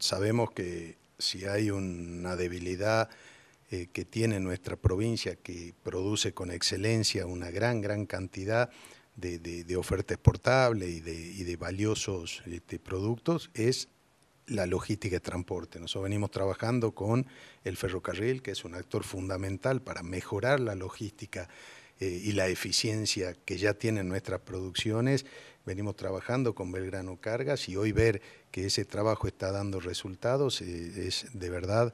sabemos que si hay una debilidad eh, que tiene nuestra provincia, que produce con excelencia una gran, gran cantidad de, de, portables oferta exportable y de, valiosos este, productos, es la logística de transporte. Nosotros venimos trabajando con el ferrocarril, que es un actor fundamental para mejorar la logística eh, y la eficiencia que ya tienen nuestras producciones. Venimos trabajando con Belgrano Cargas y hoy ver que ese trabajo está dando resultados eh, es de verdad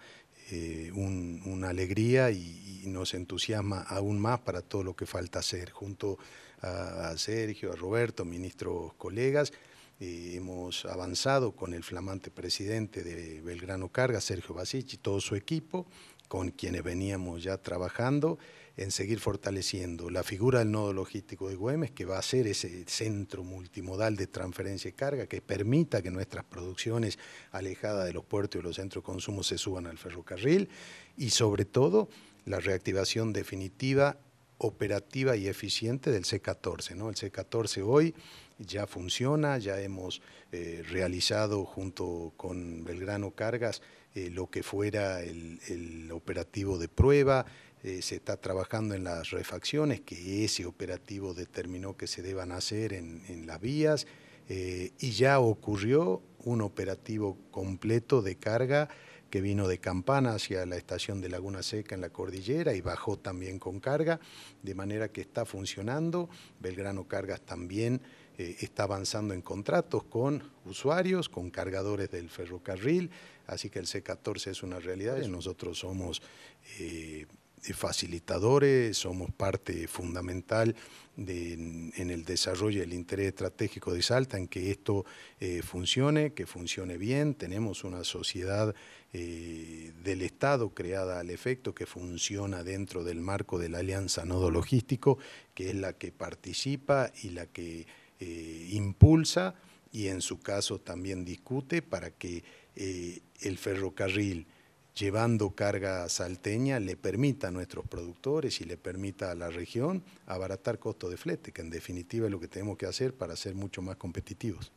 eh, una alegría y, nos entusiasma aún más para todo lo que falta hacer. Junto a, Sergio, a Roberto, ministros colegas, hemos avanzado con el flamante presidente de Belgrano Cargas, Sergio Basich, y todo su equipo con quienes veníamos ya trabajando en seguir fortaleciendo la figura del nodo logístico de Güemes, que va a ser ese centro multimodal de transferencia y carga que permita que nuestras producciones alejadas de los puertos y los centros de consumo se suban al ferrocarril y sobre todo la reactivación definitiva operativa y eficiente del C14. ¿no? El C14 hoy ya funciona, ya hemos eh, realizado junto con Belgrano Cargas eh, lo que fuera el, operativo de prueba, eh, se está trabajando en las refacciones, que ese operativo determinó que se deban hacer en las vías, y ya ocurrió un operativo completo de carga que vino de Campana hacia la estación de Laguna Seca en la cordillera y bajó también con carga, de manera que está funcionando. Belgrano Cargas también eh, está avanzando en contratos con usuarios, con cargadores del ferrocarril, así que el C14 es una realidad y pues nosotros somos... Eh, facilitadores, somos parte fundamental en, el desarrollo del interés estratégico de Salta, en que esto eh, funcione, que funcione bien. Tenemos una sociedad eh, del Estado creada al efecto que funciona dentro del marco de la Alianza Nodo Logístico, que es la que participa y la que eh, impulsa y en su caso también discute para que el ferrocarril llevando carga salteña le permita a nuestros productores y le permita a la región abaratar costo de flete, que en definitiva es lo que tenemos que hacer para ser mucho más competitivos.